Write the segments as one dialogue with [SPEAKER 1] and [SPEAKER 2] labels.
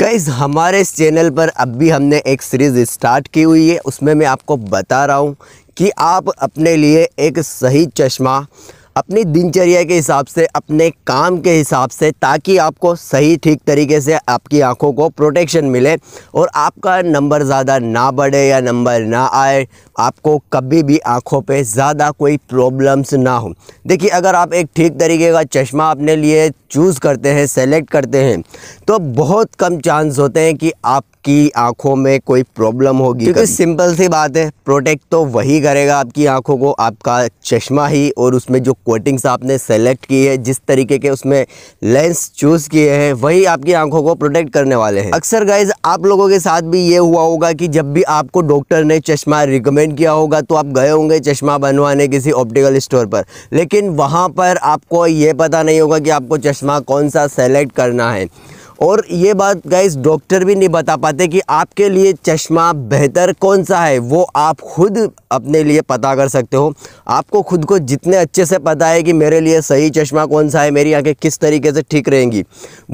[SPEAKER 1] guys हमारे इस channel पर अब भी हमने एक सीरीज़ स्टार्ट की हुई है उसमें मैं आपको बता रहा हूँ कि आप अपने लिए एक सही चश्मा अपनी दिनचर्या के हिसाब से अपने काम के हिसाब से ताकि आपको सही ठीक तरीके से आपकी आंखों को प्रोटेक्शन मिले और आपका नंबर ज़्यादा ना बढ़े या नंबर ना आए आपको कभी भी आंखों पे ज़्यादा कोई प्रॉब्लम्स ना हो देखिए अगर आप एक ठीक तरीके का चश्मा अपने लिए चूज़ करते हैं सेलेक्ट करते हैं तो बहुत कम चांस होते हैं कि आपकी आंखों में कोई प्रॉब्लम होगी क्योंकि सिंपल सी बात है प्रोटेक्ट तो वही करेगा आपकी आंखों को आपका चश्मा ही और उसमें जो कोटिंग्स आपने सेलेक्ट की है जिस तरीके के उसमें लेंस चूज़ किए हैं वही आपकी आंखों को प्रोटेक्ट करने वाले हैं अक्सर गाइज आप लोगों के साथ भी ये हुआ होगा कि जब भी आपको डॉक्टर ने चश्मा रिकमेंड किया होगा तो आप गए होंगे चश्मा बनवाने किसी ऑप्टिकल स्टोर पर लेकिन वहाँ पर आपको ये पता नहीं होगा कि आपको चश्मा कौन सा सेलेक्ट करना है और ये बात गाइज़ डॉक्टर भी नहीं बता पाते कि आपके लिए चश्मा बेहतर कौन सा है वो आप खुद अपने लिए पता कर सकते हो आपको खुद को जितने अच्छे से पता है कि मेरे लिए सही चश्मा कौन सा है मेरी आंखें किस तरीके से ठीक रहेंगी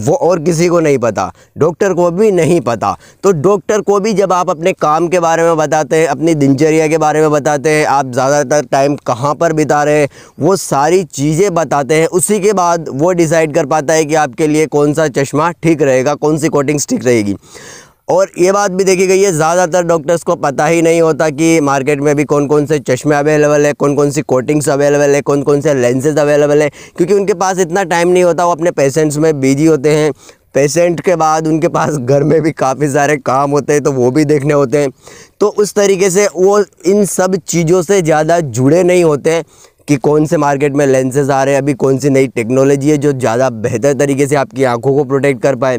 [SPEAKER 1] वो और किसी को नहीं पता डॉक्टर को भी नहीं पता तो डॉक्टर को भी जब आप अपने काम के बारे में बताते हैं अपनी दिनचर्या के बारे में बताते हैं आप ज़्यादातर टाइम कहाँ पर बिता रहे हैं वो सारी चीज़ें बताते हैं उसी के बाद वो डिसाइड कर पाता है कि आपके लिए कौन सा चश्मा ठीक ठीक रहेगा कौन सी कोटिंग ठीक रहेगी और ये बात भी देखी गई है ज़्यादातर डॉक्टर्स को पता ही नहीं होता कि मार्केट में भी कौन कौन से चश्मे अवेलेबल है कौन कौन सी कोटिंग्स अवेलेबल है कौन कौन से लेंसेज अवेलेबल है क्योंकि उनके पास इतना टाइम नहीं होता वो अपने पेशेंट्स में बिजी होते हैं पेशेंट के बाद उनके पास घर में भी काफ़ी सारे काम होते हैं तो वो भी देखने होते हैं तो उस तरीके से वो इन सब चीज़ों से ज़्यादा जुड़े नहीं होते कि कौन से मार्केट में लेंसेज आ रहे हैं अभी कौन सी नई टेक्नोलॉजी है जो ज़्यादा बेहतर तरीके से आपकी आंखों को प्रोटेक्ट कर पाए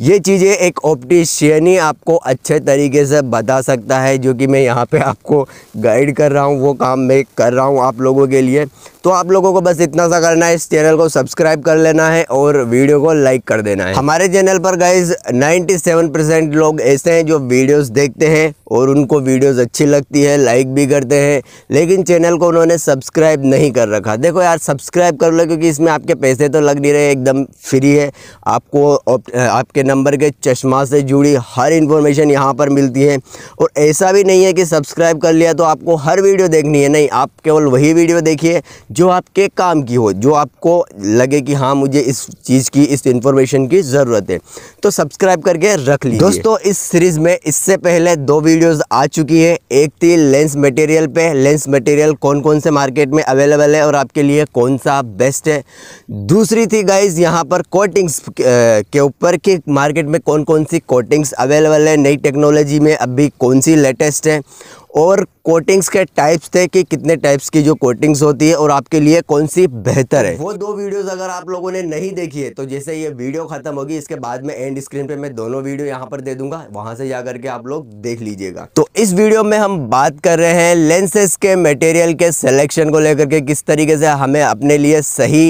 [SPEAKER 1] ये चीज़ें एक ऑप्टिशियन ही आपको अच्छे तरीके से बता सकता है जो कि मैं यहाँ पे आपको गाइड कर रहा हूँ वो काम मैं कर रहा हूँ आप लोगों के लिए तो आप लोगों को बस इतना सा करना है इस चैनल को सब्सक्राइब कर लेना है और वीडियो को लाइक कर देना है हमारे चैनल पर गाइज 97 परसेंट लोग ऐसे हैं जो वीडियोस देखते हैं और उनको वीडियोस अच्छी लगती है लाइक भी करते हैं लेकिन चैनल को उन्होंने सब्सक्राइब नहीं कर रखा देखो यार सब्सक्राइब कर लो क्योंकि इसमें आपके पैसे तो लग नहीं रहे एकदम फ्री है आपको आपके नंबर के चश्मा से जुड़ी हर इन्फॉर्मेशन यहाँ पर मिलती है और ऐसा भी नहीं है कि सब्सक्राइब कर लिया तो आपको हर वीडियो देखनी है नहीं आप केवल वही वीडियो देखिए जो आपके काम की हो जो आपको लगे कि हाँ मुझे इस चीज़ की इस इन्फॉर्मेशन की ज़रूरत है तो सब्सक्राइब करके रख लीजिए दोस्तों इस सीरीज़ में इससे पहले दो वीडियोज आ चुकी है एक थी लेंस मटेरियल पे लेंस मटेरियल कौन कौन से मार्केट में अवेलेबल है और आपके लिए कौन सा बेस्ट है दूसरी थी गाइज यहाँ पर कोटिंग्स के ऊपर कि मार्केट में कौन कौन सी कोटिंग्स अवेलेबल है नई टेक्नोलॉजी में अभी कौन सी लेटेस्ट है और कोटिंग्स के टाइप्स थे कि कितने टाइप्स की जो कोटिंग्स होती है और आपके लिए कौन सी बेहतर है वो दो वीडियोस अगर आप लोगों ने नहीं देखी है तो जैसे ये वीडियो खत्म होगी इसके बाद में एंड स्क्रीन पे मैं दोनों वीडियो यहाँ पर दे दूंगा वहां से जाकर के आप लोग देख लीजिएगा तो इस वीडियो में हम बात कर रहे हैं लेंसेज के मटेरियल के सिलेक्शन को लेकर के किस तरीके से हमें अपने लिए सही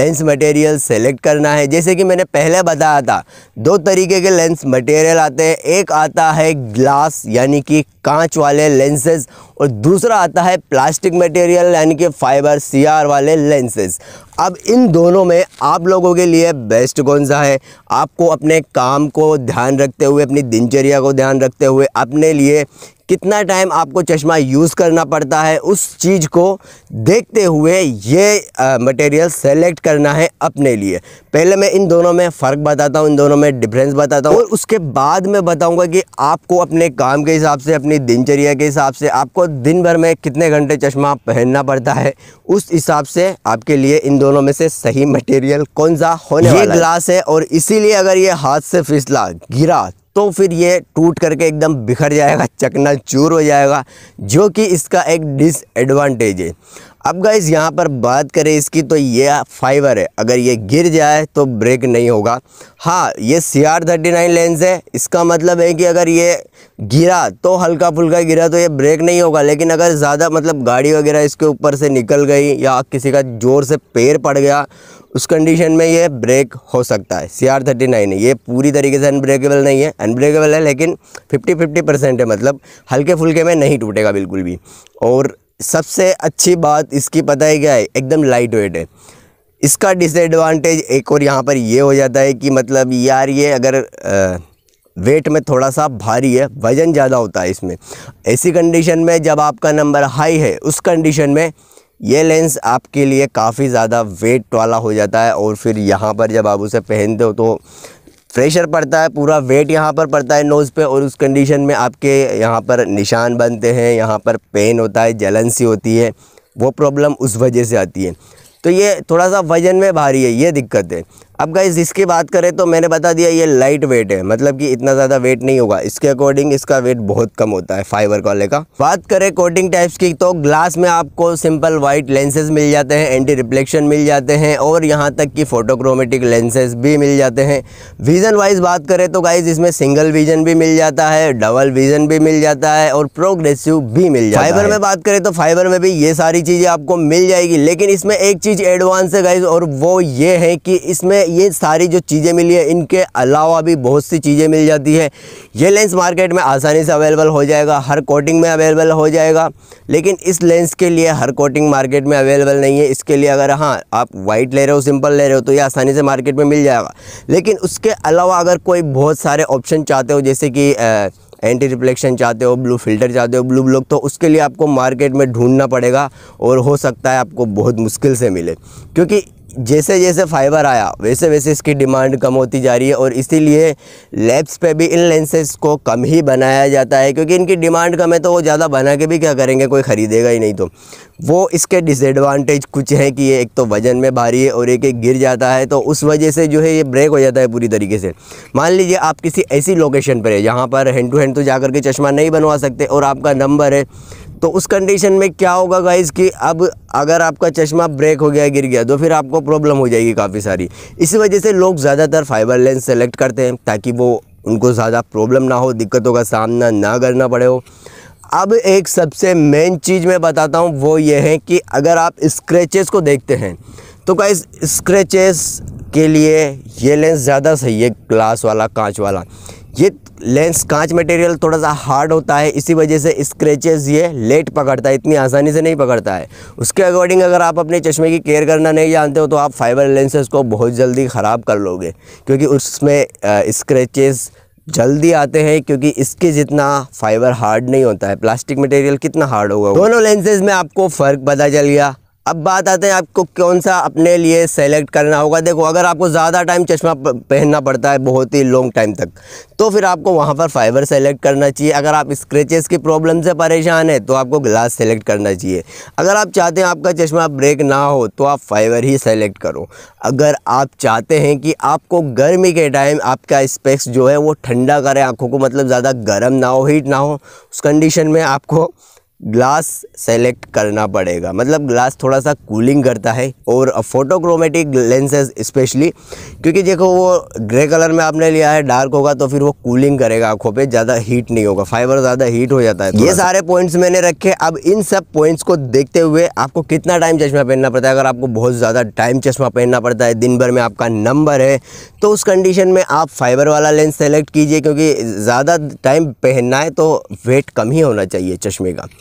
[SPEAKER 1] लेंस मटेरियल सेलेक्ट करना है जैसे कि मैंने पहले बताया था दो तरीके के लेंस मटेरियल आते हैं एक आता है ग्लास यानी कि कांच वाले लेंस लेंसेज और दूसरा आता है प्लास्टिक मटेरियल यानी कि फाइबर सीआर वाले लेंसेज अब इन दोनों में आप लोगों के लिए बेस्ट कौन सा है आपको अपने काम को ध्यान रखते हुए अपनी दिनचर्या को ध्यान रखते हुए अपने लिए कितना टाइम आपको चश्मा यूज़ करना पड़ता है उस चीज़ को देखते हुए ये मटेरियल सेलेक्ट करना है अपने लिए पहले मैं इन दोनों में फ़र्क बताता हूँ इन दोनों में डिफरेंस बताता हूँ और उसके बाद मैं बताऊँगा कि आपको अपने काम के हिसाब से अपनी दिनचर्या के हिसाब से आपको दिन भर में कितने घंटे चश्मा पहनना पड़ता है उस हिसाब से आपके लिए इन दोनों में से सही मटेरियल कौन सा होने ये वाला ग्लास है और इसीलिए अगर ये हाथ से फिसला गिरा तो फिर ये टूट करके एकदम बिखर जाएगा चकना चूर हो जाएगा जो कि इसका एक डिसएडवांटेज है अब गाइज़ यहाँ पर बात करें इसकी तो ये फाइबर है अगर ये गिर जाए तो ब्रेक नहीं होगा हाँ ये C R thirty nine lens है इसका मतलब है कि अगर ये गिरा तो हल्का फुल्का गिरा तो ये ब्रेक नहीं होगा लेकिन अगर ज़्यादा मतलब गाड़ी वगैरह इसके ऊपर से निकल गई या किसी का ज़ोर से पैर पड़ गया उस कंडीशन में ये ब्रेक हो सकता है सी आर थर्टी नाइन ये पूरी तरीके से अनब्रेकेबल नहीं है अनब्रेकेबल है लेकिन फिफ्टी फिफ्टी परसेंट है मतलब हल्के फुल्के में नहीं टूटेगा बिल्कुल भी और सबसे अच्छी बात इसकी पता है क्या है एकदम लाइट वेट है इसका डिसएडवांटेज एक और यहाँ पर ये हो जाता है कि मतलब यार ये अगर आ, वेट में थोड़ा सा भारी है वज़न ज़्यादा होता है इसमें ऐसी कंडीशन में जब आपका नंबर हाई है उस कंडीशन में ये लेंस आपके लिए काफ़ी ज़्यादा वेट वाला हो जाता है और फिर यहाँ पर जब आप उसे पहनते हो तो प्रेशर पड़ता है पूरा वेट यहाँ पर पड़ता है नोज़ पे और उस कंडीशन में आपके यहाँ पर निशान बनते हैं यहाँ पर पेन होता है जलन सी होती है वो प्रॉब्लम उस वजह से आती है तो ये थोड़ा सा वजन में भारी है ये दिक्कत है अब गाइज इसकी बात करें तो मैंने बता दिया ये लाइट वेट है मतलब कि इतना ज़्यादा वेट नहीं होगा इसके अकॉर्डिंग इसका वेट बहुत कम होता है फाइबर कॉले का बात करें कोटिंग टाइप्स की तो ग्लास में आपको सिंपल वाइट लेंसेज मिल जाते हैं एंटी रिफ्लेक्शन मिल जाते हैं और यहाँ तक कि फोटोक्रोमेटिक लेंसेज भी मिल जाते हैं विज़न वाइज बात करें तो गाइज इसमें सिंगल विजन भी मिल जाता है डबल विजन भी मिल जाता है और प्रोग्रेसिव भी मिल जाता है फाइबर में बात करें तो फाइबर में भी ये सारी चीज़ें आपको मिल जाएगी लेकिन इसमें एक चीज़ एडवांस है गाइज और वो ये है कि इसमें ये सारी जो चीज़ें मिली है इनके अलावा भी बहुत सी चीज़ें मिल जाती है ये लेंस मार्केट में आसानी से अवेलेबल हो जाएगा हर कोटिंग में अवेलेबल हो जाएगा लेकिन इस लेंस के लिए हर कोटिंग मार्केट में अवेलेबल नहीं है इसके लिए अगर हाँ आप वाइट ले रहे हो सिंपल ले रहे हो तो ये आसानी से मार्केट में मिल जाएगा लेकिन उसके अलावा अगर कोई बहुत सारे ऑप्शन चाहते हो जैसे कि एंटी रिफ्लेक्शन चाहते हो ब्लू फिल्टर चाहते हो ब्लू ब्लॉक तो उसके लिए आपको मार्केट में ढूंढना पड़ेगा और हो सकता है आपको बहुत मुश्किल से मिले क्योंकि जैसे जैसे फाइबर आया वैसे वैसे इसकी डिमांड कम होती जा रही है और इसीलिए लैब्स पे भी इन लेंसेज को कम ही बनाया जाता है क्योंकि इनकी डिमांड कम है तो वो ज़्यादा बना के भी क्या करेंगे कोई ख़रीदेगा ही नहीं तो वो इसके डिसएडवांटेज कुछ हैं कि ये एक तो वज़न में भारी है और एक एक गिर जाता है तो उस वजह से जो है ये ब्रेक हो जाता है पूरी तरीके से मान लीजिए आप किसी ऐसी लोकेशन पर है जहाँ पर हैंड टू हैंड तो जा के चश्मा नहीं बनवा सकते और आपका नंबर है तो उस कंडीशन में क्या होगा गाइज़ कि अब अगर आपका चश्मा ब्रेक हो गया गिर गया तो फिर आपको प्रॉब्लम हो जाएगी काफ़ी सारी इसी वजह से लोग ज़्यादातर फाइबर लेंस सेलेक्ट करते हैं ताकि वो उनको ज़्यादा प्रॉब्लम ना हो दिक्कतों का सामना ना करना पड़े हो अब एक सबसे मेन चीज़ मैं बताता हूँ वो ये है कि अगर आप स्क्रैचेस को देखते हैं तो गाइज स्क्रैचेस के लिए ये लेंस ज़्यादा सही है ग्लास वाला कांच वाला ये लेंस कांच मटेरियल थोड़ा सा हार्ड होता है इसी वजह से स्क्रेचेस ये लेट पकड़ता है इतनी आसानी से नहीं पकड़ता है उसके अकॉर्डिंग अगर आप अपने चश्मे की केयर करना नहीं जानते हो तो आप फाइबर लेंसेज को बहुत जल्दी ख़राब कर लोगे क्योंकि उसमें स्क्रेचेस जल्दी आते हैं क्योंकि इसके जितना फाइबर हार्ड नहीं होता है प्लास्टिक मटेरियल कितना हार्ड होगा दोनों लेंसेज में आपको फ़र्क पता चल गया अब बात आते हैं आपको कौन सा अपने लिए सेलेक्ट करना होगा देखो अगर आपको ज़्यादा टाइम चश्मा पहनना पड़ता है बहुत ही लॉन्ग टाइम तक तो फिर आपको वहाँ पर फाइबर सेलेक्ट करना चाहिए अगर आप स्क्रेचेस की प्रॉब्लम से परेशान है तो आपको ग्लास सेलेक्ट करना चाहिए अगर आप चाहते हैं आपका चश्मा ब्रेक ना हो तो आप फाइबर ही सेलेक्ट करो अगर आप चाहते हैं कि आपको गर्मी के टाइम आपका स्पेक्स जो है वो ठंडा करें आँखों को मतलब ज़्यादा गर्म ना हो हीट ना हो उस कंडीशन में आपको ग्लास सेलेक्ट करना पड़ेगा मतलब ग्लास थोड़ा सा कूलिंग करता है और फोटोक्रोमेटिक लेंसेज स्पेशली क्योंकि देखो वो ग्रे कलर में आपने लिया है डार्क होगा तो फिर वो कूलिंग करेगा आँखों पे ज़्यादा हीट नहीं होगा फाइबर ज़्यादा हीट हो जाता है ये सारे पॉइंट्स मैंने रखे अब इन सब पॉइंट्स को देखते हुए आपको कितना टाइम चश्मा पहनना पड़ता है अगर आपको बहुत ज़्यादा टाइम चश्मा पहनना पड़ता है दिन भर में आपका नंबर है तो उस कंडीशन में आप फाइबर वाला लेंस सेलेक्ट कीजिए क्योंकि ज़्यादा टाइम पहनना है तो वेट कम ही होना चाहिए चश्मे का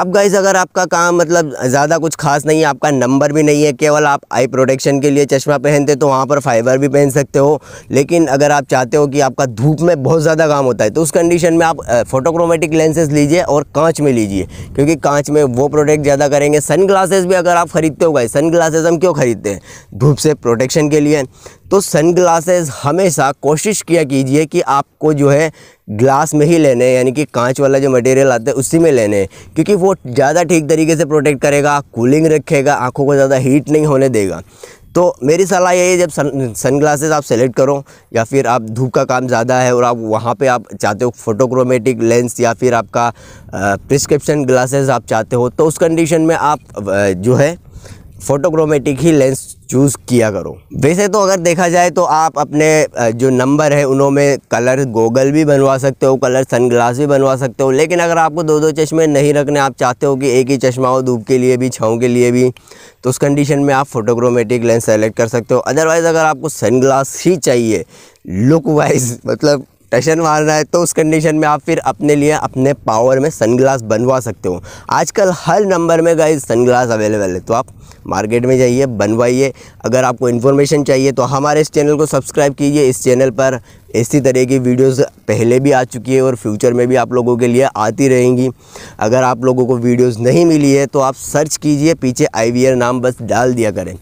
[SPEAKER 1] अब गाइज़ अगर आपका काम मतलब ज़्यादा कुछ खास नहीं है आपका नंबर भी नहीं है केवल आप आई प्रोटेक्शन के लिए चश्मा पहनते तो वहाँ पर फाइबर भी पहन सकते हो लेकिन अगर आप चाहते हो कि आपका धूप में बहुत ज़्यादा काम होता है तो उस कंडीशन में आप फोटोक्रोमेटिक लेंसेज लीजिए और कांच में लीजिए क्योंकि कांच में वो प्रोटेक्ट ज़्यादा करेंगे सन ग्लासेस भी अगर आप ख़रीदते हो गाइज सन ग्लासेस हम क्यों ख़रीदते हैं धूप से प्रोटेक्शन के लिए तो सन हमेशा कोशिश किया कीजिए कि आपको जो है ग्लास में ही लेने यानी कि कांच वाला जो मटेरियल आता है उसी में लेने क्योंकि वो वो ज़्यादा ठीक तरीके से प्रोटेक्ट करेगा कूलिंग रखेगा आँखों को ज़्यादा हीट नहीं होने देगा तो मेरी सलाह यही है जब सन सनग्लासेस आप सेलेक्ट करो या फिर आप धूप का काम ज़्यादा है और आप वहाँ पे आप चाहते हो फोटोक्रोमेटिक लेंस या फिर आपका प्रिस्क्रिप्शन ग्लासेस आप चाहते हो तो उस कंडीशन में आप जो है फोटोक्रोमेटिक ही लेंस चूज़ किया करो वैसे तो अगर देखा जाए तो आप अपने जो नंबर है उनों में कलर गोगल भी बनवा सकते हो कलर सनग्लास भी बनवा सकते हो लेकिन अगर आपको दो दो चश्मे नहीं रखने आप चाहते हो कि एक ही चश्मा हो धूप के लिए भी छाँव के लिए भी तो उस कंडीशन में आप फोटोक्रोमेटिक लेंस सेलेक्ट कर सकते हो अदरवाइज़ अगर आपको सनग्लास ही चाहिए लुक वाइज मतलब टशन मारना है तो उस कंडीशन में आप फिर अपने लिए अपने पावर में सनग्लास बनवा सकते हो आजकल हर नंबर में गाइज सनग्लास अवेलेबल है तो आप मार्केट में जाइए बनवाइए अगर आपको इन्फॉर्मेशन चाहिए तो हमारे इस चैनल को सब्सक्राइब कीजिए इस चैनल पर इसी तरह की वीडियोस पहले भी आ चुकी है और फ्यूचर में भी आप लोगों के लिए आती रहेंगी अगर आप लोगों को वीडियोस नहीं मिली है तो आप सर्च कीजिए पीछे आई नाम बस डाल दिया करें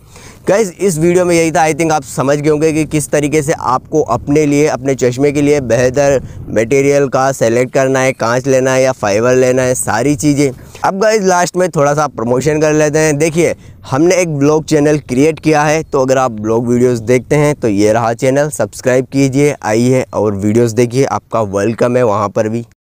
[SPEAKER 1] गाइज इस वीडियो में यही था आई थिंक आप समझ गए होंगे कि किस तरीके से आपको अपने लिए अपने चश्मे के लिए बेहतर मटेरियल का सेलेक्ट करना है कांच लेना है या फाइबर लेना है सारी चीज़ें अब गाइज लास्ट में थोड़ा सा प्रमोशन कर लेते हैं देखिए हमने एक ब्लॉग चैनल क्रिएट किया है तो अगर आप ब्लॉग वीडियोस देखते हैं तो ये रहा चैनल सब्सक्राइब कीजिए आइए और वीडियोस देखिए आपका वेलकम है वहाँ पर भी